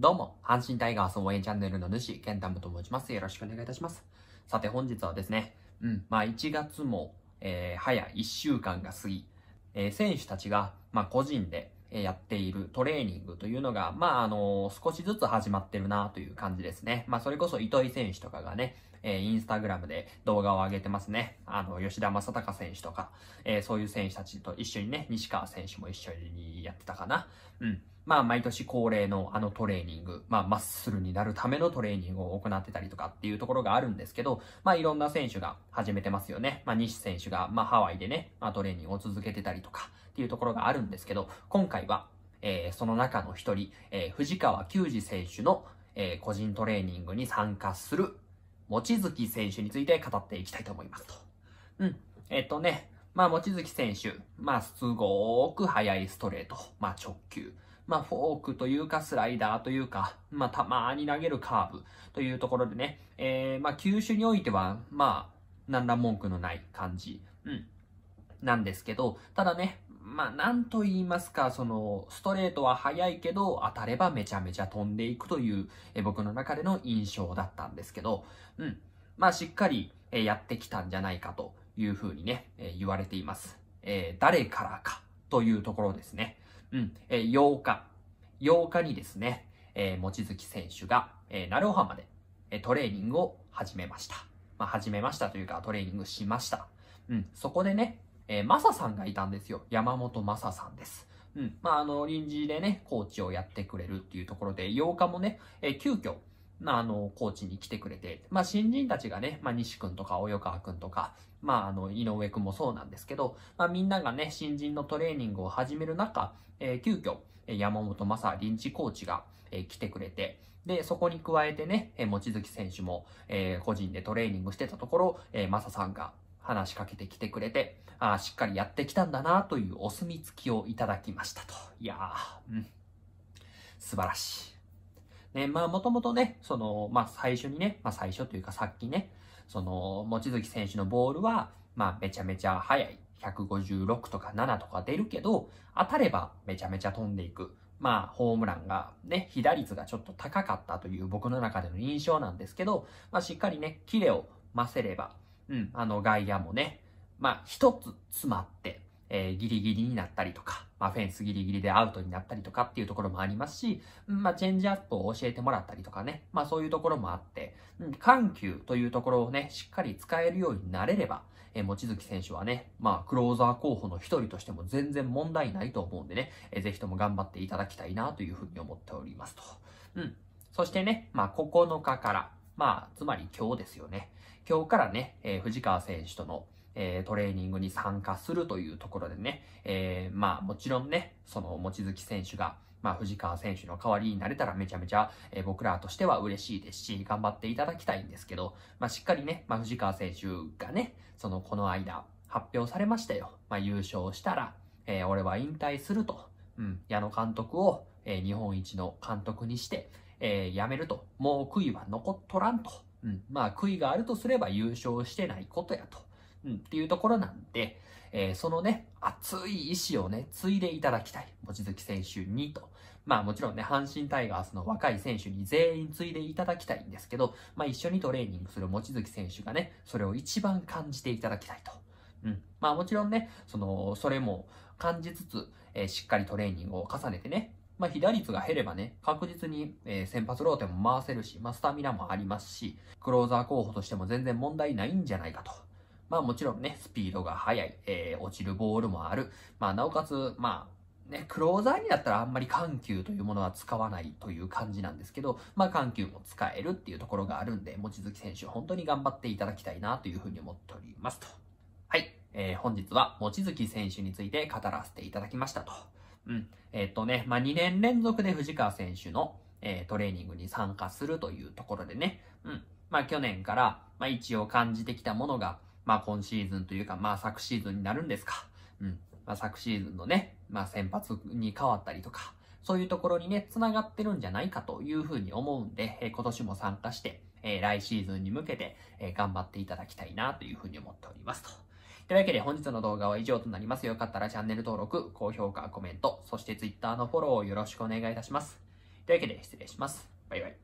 どうも、阪神タイガース応援チャンネルの主、ケン太ムと申します。よろしくお願いいたします。さて本日はですね、うん、まあ1月も、えー、早1週間が過ぎ、えー、選手たちが、まあ個人で、えやっているトレーニングというのが、まああのー、少しずつ始まってるなという感じですね。まあそれこそ糸井選手とかがね、えー、インスタグラムで動画を上げてますね。あの、吉田正尚選手とか、えー、そういう選手たちと一緒にね、西川選手も一緒にやってたかな。うん。まあ毎年恒例のあのトレーニング、まあマッスルになるためのトレーニングを行ってたりとかっていうところがあるんですけど、まあいろんな選手が始めてますよね。まあ西選手が、まあハワイでね、まあトレーニングを続けてたりとかっていうところがあるんですけど、今回は、えー、その中の一人、えー、藤川球児選手の、えー、個人トレーニングに参加する、望月選手について語っていきたいと思いますと。うん。えっ、とね、まあ、望月選手、まあ、すごく速いストレート、まあ、直球、まあ、フォークというか、スライダーというか、まあ、たまに投げるカーブというところでね、えー、まあ、球種においては、まあ、ら文句のない感じ。うん。なんですけど、ただね、まあ、なんと言いますか、その、ストレートは速いけど、当たればめちゃめちゃ飛んでいくという、え僕の中での印象だったんですけど、うん。まあ、しっかり、えやってきたんじゃないかというふうにね、え言われています。えー、誰からかというところですね。うん、えー、8日、8日にですね、えー、望月選手が、えー、鳴尾浜で、えー、トレーニングを始めました。まあ、始めましたというか、トレーニングしました。うん、そこでね、えー、マサさんがいたんですよ。山本マサさんです。うん、まあ、あの、臨時でね、コーチをやってくれるっていうところで、8日もね、えー、急遽、まあ、あの、コーチに来てくれて、まあ、新人たちがね、まあ、西くんとか、及川くんとか、まあ、あの、井上くんもそうなんですけど、まあ、みんながね、新人のトレーニングを始める中、えー、急遽、山本正臨時コーチが、えー、来てくれて、で、そこに加えてね、えー、望月選手も、えー、個人でトレーニングしてたところ、えー、正さんが話しかけてきてくれて、あしっかりやってきたんだな、というお墨付きをいただきましたと。いやー、うん。素晴らしい。えー、まあ、もともとね、その、まあ、最初にね、まあ、最初というかさっきね、その、望月選手のボールは、まあ、めちゃめちゃ速い。156とか7とか出るけど、当たればめちゃめちゃ飛んでいく。まあ、ホームランがね、被打率がちょっと高かったという僕の中での印象なんですけど、まあ、しっかりね、キレを増せれば、うん、あの外野もね、まあ、一つ詰まって、えー、ギリギリになったりとか、まあ、フェンスギリギリでアウトになったりとかっていうところもありますし、まあ、チェンジアップを教えてもらったりとかね、まあ、そういうところもあって、緩急というところをね、しっかり使えるようになれれば、えー、望月選手はね、まあ、クローザー候補の一人としても全然問題ないと思うんでね、えー、ぜひとも頑張っていただきたいなというふうに思っておりますと。うん。そしてね、まあ、9日から、まあ、つまり今日ですよね。今日からね、えー、藤川選手との、えー、トレーニングに参加するというところでね、えー、まあもちろんね、その望月選手が、まあ藤川選手の代わりになれたらめちゃめちゃ、えー、僕らとしては嬉しいですし、頑張っていただきたいんですけど、まあしっかりね、まあ藤川選手がね、そのこの間発表されましたよ。まあ優勝したら、えー、俺は引退すると、うん、矢野監督を、えー、日本一の監督にして、えー、辞めると、もう悔いは残っとらんと。うん、まあ悔いがあるとすれば優勝してないことやと。うん、っていうところなんで、えー、そのね、熱い意志をね、継いでいただきたい。望月選手にと。まあもちろんね、阪神タイガースの若い選手に全員継いでいただきたいんですけど、まあ一緒にトレーニングする望月選手がね、それを一番感じていただきたいと。うん。まあもちろんね、その、それも感じつつ、えー、しっかりトレーニングを重ねてね、まあ、被打率が減ればね、確実に、えー、先発ローテも回せるし、まあ、スタミナもありますし、クローザー候補としても全然問題ないんじゃないかと。まあもちろんね、スピードが速い、えー、落ちるボールもある。まあなおかつ、まあ、ね、クローザーになったらあんまり緩急というものは使わないという感じなんですけど、まあ緩急も使えるっていうところがあるんで、望月選手本当に頑張っていただきたいなというふうに思っておりますと。はい。えー、本日は望月選手について語らせていただきましたと。うん。えー、っとね、まあ2年連続で藤川選手の、えー、トレーニングに参加するというところでね、うん。まあ去年から、まあ一応感じてきたものが、まあ今シーズンというか、まあ昨シーズンになるんですか。うん。まあ昨シーズンのね、まあ先発に変わったりとか、そういうところにね、繋がってるんじゃないかというふうに思うんで、えー、今年も参加して、えー、来シーズンに向けて、えー、頑張っていただきたいなというふうに思っておりますと。というわけで本日の動画は以上となります。よかったらチャンネル登録、高評価、コメント、そして Twitter のフォローをよろしくお願いいたします。というわけで失礼します。バイバイ。